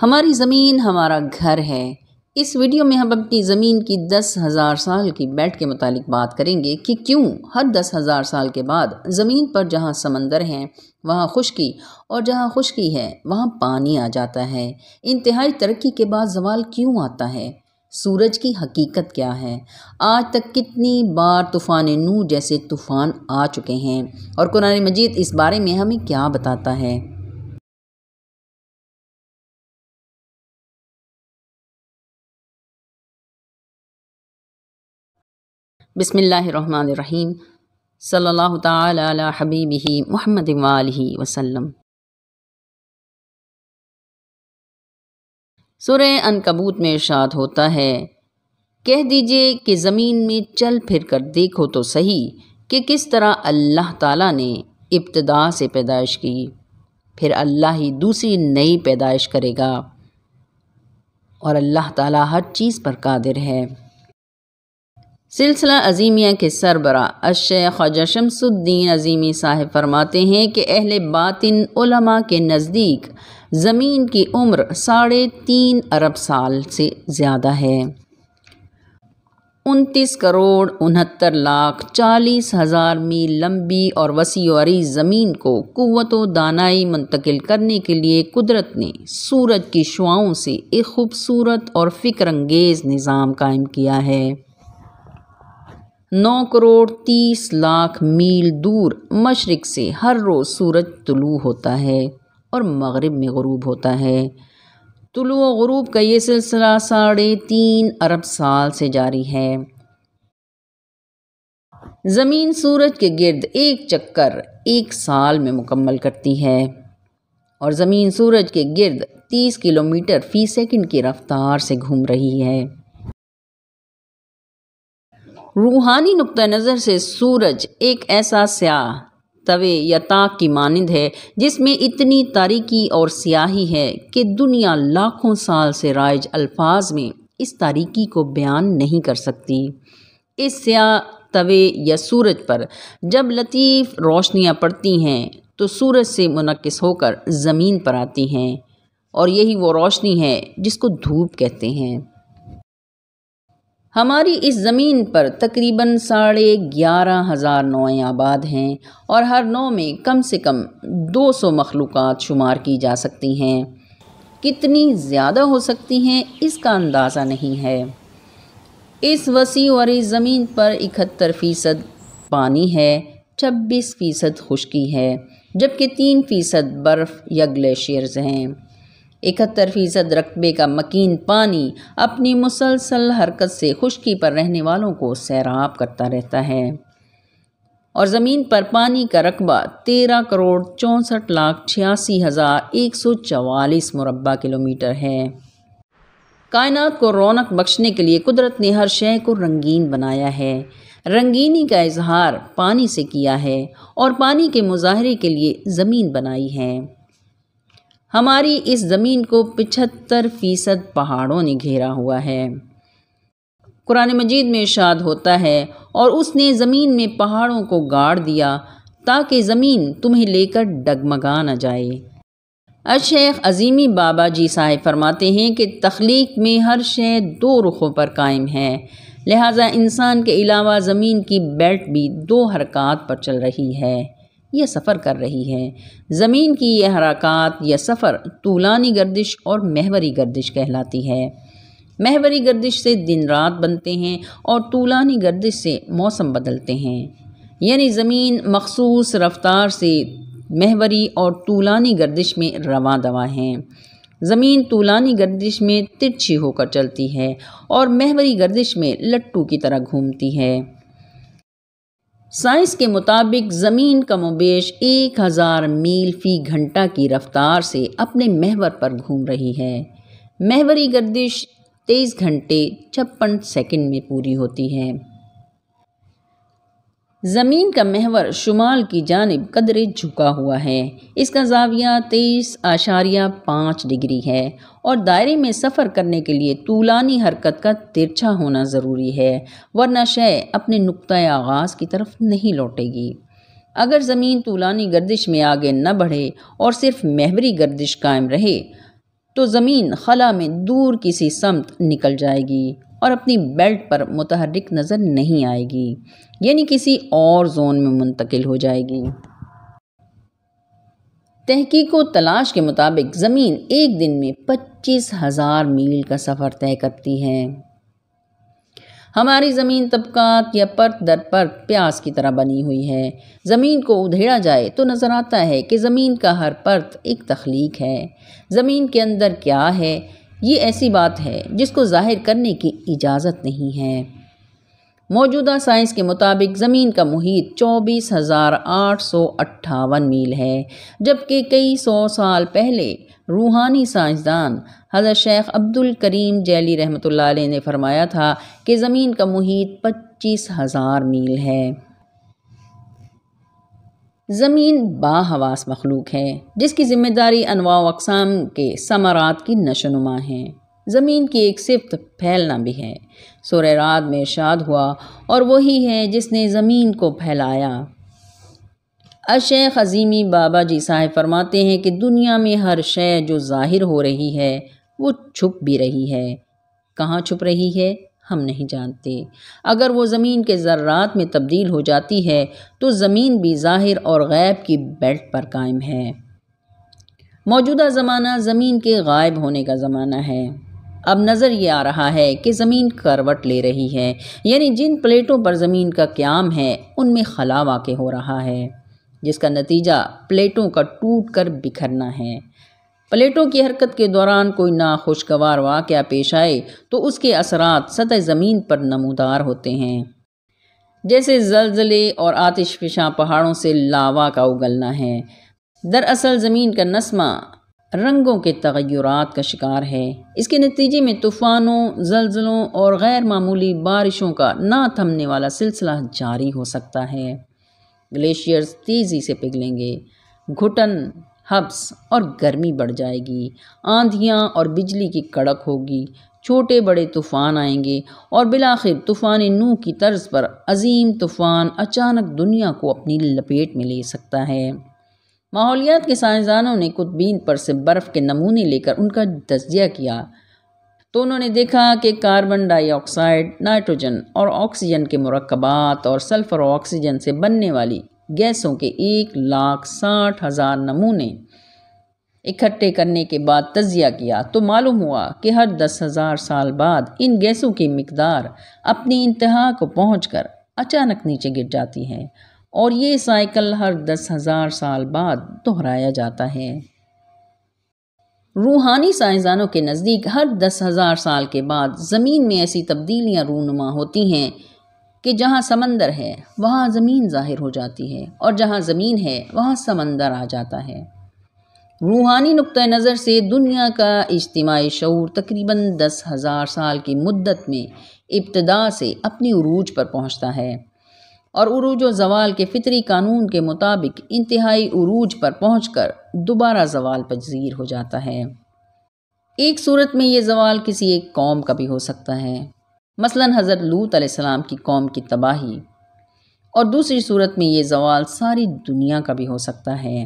हमारी ज़मीन हमारा घर है इस वीडियो में हम अपनी ज़मीन की दस हज़ार साल की बेट के मुतालिक बात करेंगे कि क्यों हर दस हज़ार साल के बाद ज़मीन पर जहाँ समंदर हैं वहाँ खुशकी और जहाँ खुशकी है वहाँ पानी आ जाता है इंतहाई तरक्की के बाद जवाल क्यों आता है सूरज की हकीकत क्या है आज तक कितनी बार तूफ़ान नू जैसे तूफ़ान आ चुके हैं और कुरान मजीद इस बारे में हमें क्या बताता है बसमीम सल्ला तबीबी महमद वसम सुर अनकबूत में इर्शाद होता है कह दीजिए कि ज़मीन में चल फिर कर देखो तो सही कि किस तरह अल्लाह ताला ने इब्तदा से पैदाइश की फिर अल्लाह ही दूसरी नई पैदाइश करेगा और अल्लाह ताला हर चीज़ पर कादिर है सिलसिला अजीमिया के सरबरा ख्वाजा शमसुद्दीन अजीमी साहब फरमाते हैं कि अहल बातिन उलमा के नज़दीक ज़मीन की उम्र साढ़े तीन अरब साल से ज़्यादा है उनतीस करोड़ उनहत्तर लाख चालीस हज़ार मील लंबी और वसी वरी ज़मीन को कुत व दानाई मुंतकिल करने के लिए कुदरत ने सूरज की शुआओं से एक खूबसूरत और फ़िक्रंगेज़ निज़ाम कायम किया है नौ करोड़ तीस लाख मील दूर मशरक़ से हर रोज़ सूरज तुलू होता है और मगरब में गरूब होता है तुलु व गरूब का ये सिलसिला साढ़े तीन अरब साल से जारी है ज़मीन सूरज के गिर्द एक चक्कर एक साल में मुकम्मल करती है और ज़मीन सूरज के गिर्द 30 किलोमीटर फ़ी सेकंड की रफ़्तार से घूम रही है रूहानी नुक़ नज़र से सूरज एक ऐसा स्याह तवे या ताक की मानंद है जिसमें इतनी तारीकी और स्याही है कि दुनिया लाखों साल से राइज अल्फाज में इस तारीकी को बयान नहीं कर सकती इस स्या तवे या सूरज पर जब लतीफ़ रोशनियाँ पड़ती हैं तो सूरज से मुनकस होकर ज़मीन पर आती हैं और यही वो रोशनी है जिसको धूप कहते हैं हमारी इस ज़मीन पर तकरीबन साढ़े ग्यारह हज़ार नौएं आबाद हैं और हर नौ में कम से कम दो सौ मखलूक़ शुमार की जा सकती हैं कितनी ज़्यादा हो सकती हैं इसका अंदाज़ा नहीं है इस वसी और इस ज़मीन पर इकहत्तर फ़ीसद पानी है छब्बीस फ़ीसद खुश्की है जबकि तीन फ़ीसद बर्फ़ या ग्लेशियर्स हैं इकहत्तर फीसद रकबे का मकीन पानी अपनी मुसलसल हरकत से खुशकी पर रहने वालों को सैराब करता रहता है और ज़मीन पर पानी का रकबा तेरह करोड़ चौंसठ लाख छियासी हज़ार एक सौ चवालीस मुरबा किलोमीटर है कायनात को रौनक बख्शने के लिए कुदरत ने हर शय को रंगीन बनाया है रंगीनी का इजहार पानी से किया है और पानी के मुजाहरे के लिए ज़मीन बनाई है हमारी इस ज़मीन को पिछहत्तर फ़ीसद पहाड़ों ने घेरा हुआ है कुरान मजीद में शाद होता है और उसने ज़मीन में पहाड़ों को गाड़ दिया ताकि ज़मीन तुम्हें लेकर डगमगा न जाए अशेख अजीमी बाबा जी साहेब फरमाते हैं कि तख्लीक में हर शे दो रुखों पर कायम है लिहाजा इंसान के अलावा ज़मीन की बेल्ट भी दो हरकत पर चल रही है या सफ़र कर रही है ज़मीन की यह हरकत या सफ़र तूलानी गर्दिश और महवरी गर्दिश कहलाती है महवरी गर्दिश से दिन रात बनते हैं और तूलानी गर्दिश से मौसम बदलते हैं यानी ज़मीन मखसूस रफ्तार से महवरी और तूलानी गर्दिश में रवा दवा हैं ज़मीन तूलानी गर्दिश में तिरछी होकर चलती है और महवरी गर्दिश में लट्टू की तरह घूमती है साइंस के मुताबिक ज़मीन का मुबेश एक हज़ार मील फ़ी घंटा की रफ्तार से अपने महवर पर घूम रही है महवरी गर्दिश तेईस घंटे छप्पन सेकंड में पूरी होती है ज़मीन का महवर शुमाल की जानब कदरे झुका हुआ है इसका जाविया तेईस आशारिया पाँच डिग्री है और दायरे में सफ़र करने के लिए तूलानी हरकत का तिरछा होना ज़रूरी है वरना शय अपने नुक़ आगाज़ की तरफ नहीं लौटेगी अगर ज़मीन तूलानी गर्दिश में आगे न बढ़े और सिर्फ महवरी गर्दिश कायम रहे तो ज़मीन खला में दूर किसी समत निकल जाएगी और अपनी बेल्ट पर मुतहरक नज़र नहीं आएगी यानी किसी और जोन में मुंतकिल हो जाएगी तहकीक व तलाश के मुताबिक ज़मीन एक दिन में पच्चीस हज़ार मील का सफ़र तय करती है हमारी ज़मीन तबकात या परत दर पर प्यास की तरह बनी हुई है ज़मीन को उधेड़ा जाए तो नज़र आता है कि ज़मीन का हर परत एक तख्लीक है ज़मीन के अंदर क्या है ये ऐसी बात है जिसको जाहिर करने की इजाज़त नहीं है मौजूदा साइंस के मुताबिक ज़मीन का मुहित चौबीस हज़ार आठ सौ अट्ठावन मील है जबकि कई सौ साल पहले रूहानी साइंसदान हज़रत शेख अब्दुल करीम जैली रहमत ने फरमाया था कि ज़मीन का मुहित पच्चीस हज़ार मील है ज़मीन बाहवास मखलूक है जिसकी ज़िम्मेदारी अनवा अकसाम के समारात की नशोनुमा है ज़मीन की एक सिफ्त फैलना भी है सुर रात में इर्शाद हुआ और वही है जिसने ज़मीन को फैलाया अशेख अजीमी बाबा जी साहेब फरमाते हैं कि दुनिया में हर शय जो ज़ाहिर हो रही है वो छुप भी रही है कहाँ छुप रही है हम नहीं जानते अगर वो ज़मीन के ज़र्रात में तब्दील हो जाती है तो ज़मीन भी ज़ाहिर और गैब की बेल्ट पर कायम है मौजूदा ज़माना ज़मीन के गायब होने का ज़माना है अब नज़र ये आ रहा है कि ज़मीन करवट ले रही है यानी जिन प्लेटों पर ज़मीन का क्याम है उनमें खला वाक़ हो रहा है जिसका नतीजा प्लेटों का टूट कर बिखरना है प्लेटों की हरकत के दौरान कोई नाखुशगवार वाक़ पेश आए तो उसके असरात सतह ज़मीन पर नमूदार होते हैं जैसे जलजले और आतिश फिशा पहाड़ों से लावा का उगलना है दरअसल ज़मीन का नस्मा रंगों के तगैरत का शिकार है इसके नतीजे में तूफ़ानों जलजलों और गैर मामूली बारिशों का ना थमने वाला सिलसिला जारी हो सकता है ग्लेशियर्स तेज़ी से पिघलेंगे घुटन हब्स और गर्मी बढ़ जाएगी आंधियाँ और बिजली की कड़क होगी छोटे बड़े तूफ़ान आएंगे और बिलाखिर तूफ़ान नू की तर्ज पर अजीम तूफ़ान अचानक दुनिया को अपनी लपेट में ले सकता है माहौलियात के साइंसदानों ने कुतबीन पर से बर्फ़ के नमूने लेकर उनका तजिया किया तो उन्होंने देखा कि कार्बन डाइऑक्साइड नाइट्रोजन और ऑक्सीजन के मरकबात और सल्फ़र ऑक्सीजन से बनने वाली गैसों के एक लाख साठ हज़ार नमूने इकट्ठे करने के बाद तजिया किया तो मालूम हुआ कि हर दस हज़ार साल बाद इन गैसों की मकदार अपनी इंतहा को पहुँच कर अचानक नीचे गिर जाती है और ये साइकिल हर दस हज़ार साल बाद दोहराया जाता है रूहानी साइंसदानों के नज़दीक हर दस हज़ार साल के बाद ज़मीन में ऐसी तब्दीलियाँ रूनुमा होती हैं कि जहाँ समंदर है वहाँ ज़मीन ज़ाहिर हो जाती है और जहाँ ज़मीन है वहाँ समंदर आ जाता है रूहानी नुक़ नज़र से दुनिया का इज्तमाही शूर तकरीबन दस हज़ार साल की मुद्दत में इब्तदा से अपनी अरूज पर पहुँचता है और अरूज व जवाल के फितरी कानून के मुताबिक इंतहाई अरूज पर पहुँच कर दोबारा जवाल पजीर हो जाता है एक सूरत में ये जवाल किसी एक कौम का भी हो सकता है मसलन हज़रत लूत आसमाम की कौम की तबाही और दूसरी सूरत में ये जवाल सारी दुनिया का भी हो सकता है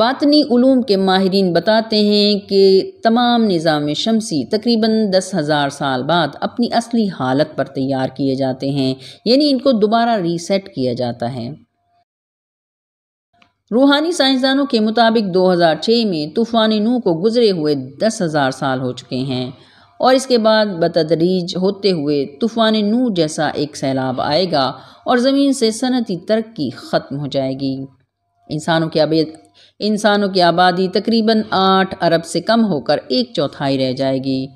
बातनी ूम के माहरीन बताते हैं कि तमाम निज़ाम शमसी तकरीबन दस हज़ार साल बाद अपनी असली हालत पर तैयार किए जाते हैं यानी इनको दोबारा रीसेट किया जाता है रूहानी साइंसदानों के मुताबिक दो हजार छः में तूफ़ान नू को गुजरे हुए दस हज़ार साल हो चुके हैं और इसके बाद बतदरीज होते हुए तूफ़ान नू जैसा एक सैलाब आएगा और ज़मीन से सनती तरक्की ख़त्म हो जाएगी इंसानों की आबे इंसानों की आबादी तकरीबन आठ अरब से कम होकर एक चौथाई रह जाएगी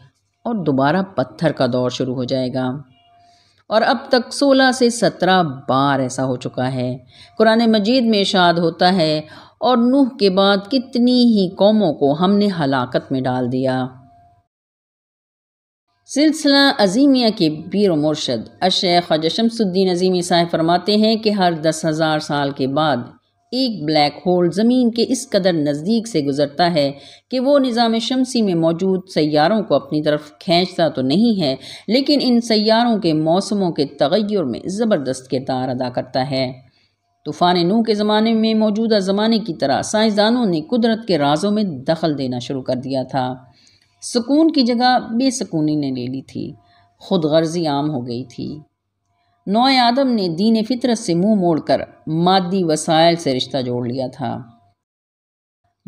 और दोबारा पत्थर का दौर शुरू हो जाएगा और अब तक सोलह से सत्रह बार ऐसा हो चुका है कुरान मजीद में शाद होता है और नूह के बाद कितनी ही कौमों को हमने हलाकत में डाल दिया सिलसिला अजीमिया के पीर मुर्शद अशेख ख्वाजा शमसुद्दीन अजीमी साहब फरमाते हैं कि हर दस हज़ार साल के बाद एक ब्लैक होल ज़मीन के इस कदर नज़दीक से गुज़रता है कि वो निज़ाम शमसी में मौजूद सैारों को अपनी तरफ खींचता तो नहीं है लेकिन इन सैारों के मौसमों के तगैर में ज़बरदस्त किरदार अदा करता है तूफ़ान नू के ज़माने में मौजूदा ज़माने की तरह साइंसदानों ने कुदरत के राज़ों में दखल देना शुरू कर दिया था सुकून की जगह बेसकूनी ने ले ली थी खुद गर्जी आम हो गई थी नौ आदम ने दीन फितरत से मुंह मोड़कर मादी वसायल से रिश्ता जोड़ लिया था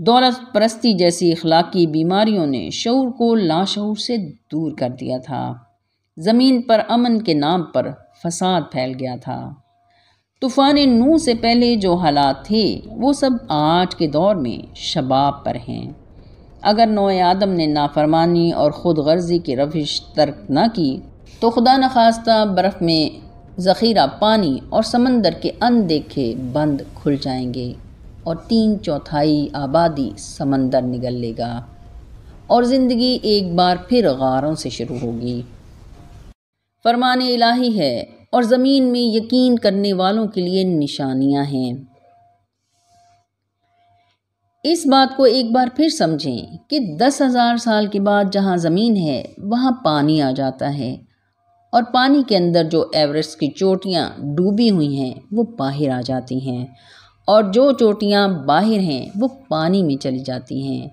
दौलत परस्ती जैसी अखलाकी बीमारियों ने शूर को लाशूर से दूर कर दिया था ज़मीन पर अमन के नाम पर फसाद फैल गया था तूफ़ान नू से पहले जो हालात थे वो सब आज के दौर में शबाब पर हैं अगर नोए आदम ने नाफरमानी और ख़ुद गर्जी की रविश तर्क न की तो खुदा न खास्ता बर्फ़ में ज़ख़ीरा पानी और समंदर के अनदेखे बंद खुल जाएंगे और तीन चौथाई आबादी समंदर निगल लेगा और ज़िंदगी एक बार फिर गारों से शुरू होगी फरमान इलाही है और ज़मीन में यकीन करने वालों के लिए निशानियाँ हैं इस बात को एक बार फिर समझें कि दस हज़ार साल के बाद जहाँ ज़मीन है वहाँ पानी आ जाता है और पानी के अंदर जो एवरेस्ट की चोटियाँ डूबी हुई हैं वो बाहर आ जाती हैं और जो चोटियाँ बाहर हैं वो पानी में चली जाती हैं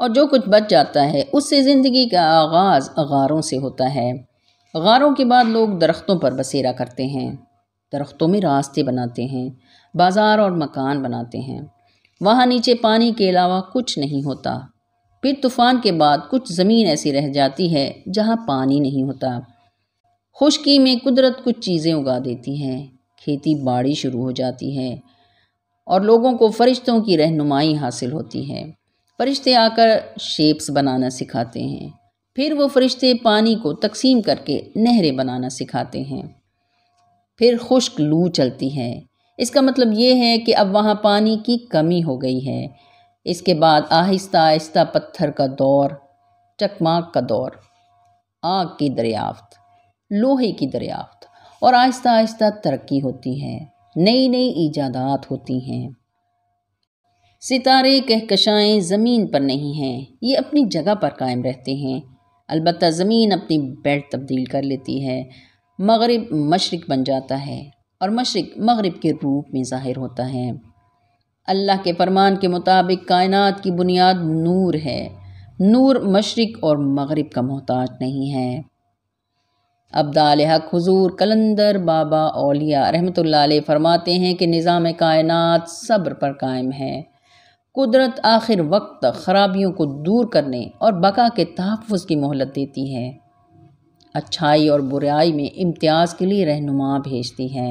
और जो कुछ बच जाता है उससे ज़िंदगी का आगाज़ गारों से होता है गारों के बाद लोग दरख्तों पर बसेरा करते हैं दरख्तों में रास्ते बनाते हैं बाज़ार और मकान बनाते हैं वहाँ नीचे पानी के अलावा कुछ नहीं होता फिर तूफान के बाद कुछ ज़मीन ऐसी रह जाती है जहाँ पानी नहीं होता खुश्की में कुदरत कुछ चीज़ें उगा देती हैं खेती बाड़ी शुरू हो जाती है और लोगों को फरिश्तों की रहनुमाई हासिल होती है फरिश्ते आकर शेप्स बनाना सिखाते हैं फिर वो फरिश्ते पानी को तकसीम करके नहरें बनाना सिखाते हैं फिर खुश्क लू चलती है इसका मतलब ये है कि अब वहाँ पानी की कमी हो गई है इसके बाद आहिस्ता आहिस्ता पत्थर का दौर चकमाक का दौर आग की दरियाफ्त लोहे की दरियाफ्त और आहिस्ता आहिस्ता तरक्की होती है नई नई ईजादात होती हैं सितारे कहकशाएँ ज़मीन पर नहीं हैं ये अपनी जगह पर कायम रहते हैं अलबत्त ज़मीन अपनी बेल्ट तब्दील कर लेती है मगरब मशरक बन जाता है और मशरक़ मगरब के रूप में ज़ाहिर होता है अल्लाह के फरमान के मुताबिक कायनात की बुनियाद नूर है नूर मशरक़ और मगरब का मोहताज नहीं है अब्दाल हक हजूर कलंदर बाबा ओलिया रहमत फरमाते हैं कि निज़ाम कायनात सब्र पर कायम है कुदरत आखिर वक्त तक ख़राबियों को दूर करने और बका के तहफ़ की मोहलत देती है अच्छाई और बुराई में इम्तियाज़ के लिए रहनुमा भेजती है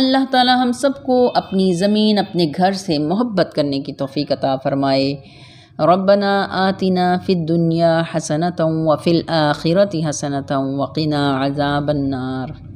अल्लाह ताला हम सबको अपनी ज़मीन अपने घर से मोहब्बत करने की तोफ़ी अता फ़रमाए रबना आतना फ़िद दुनिया हसनत व फ़िल आखिरत हसनत वक़िना अजाबन्नार